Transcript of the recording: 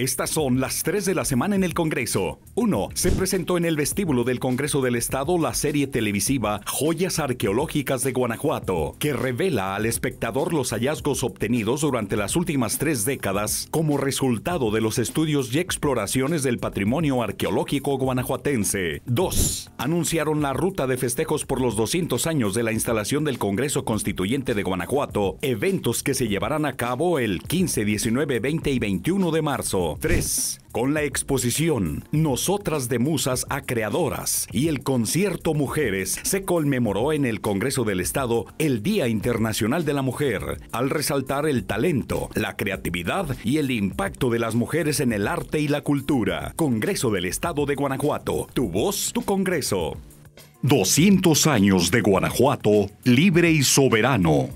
Estas son las tres de la semana en el Congreso. 1. Se presentó en el vestíbulo del Congreso del Estado la serie televisiva Joyas Arqueológicas de Guanajuato, que revela al espectador los hallazgos obtenidos durante las últimas tres décadas como resultado de los estudios y exploraciones del patrimonio arqueológico guanajuatense. 2. Anunciaron la ruta de festejos por los 200 años de la instalación del Congreso Constituyente de Guanajuato, eventos que se llevarán a cabo el 15, 19, 20 y 21 de marzo. 3. Con la exposición Nosotras de Musas a Creadoras y el concierto Mujeres se conmemoró en el Congreso del Estado el Día Internacional de la Mujer, al resaltar el talento, la creatividad y el impacto de las mujeres en el arte y la cultura. Congreso del Estado de Guanajuato. Tu voz, tu Congreso. 200 años de Guanajuato, libre y soberano.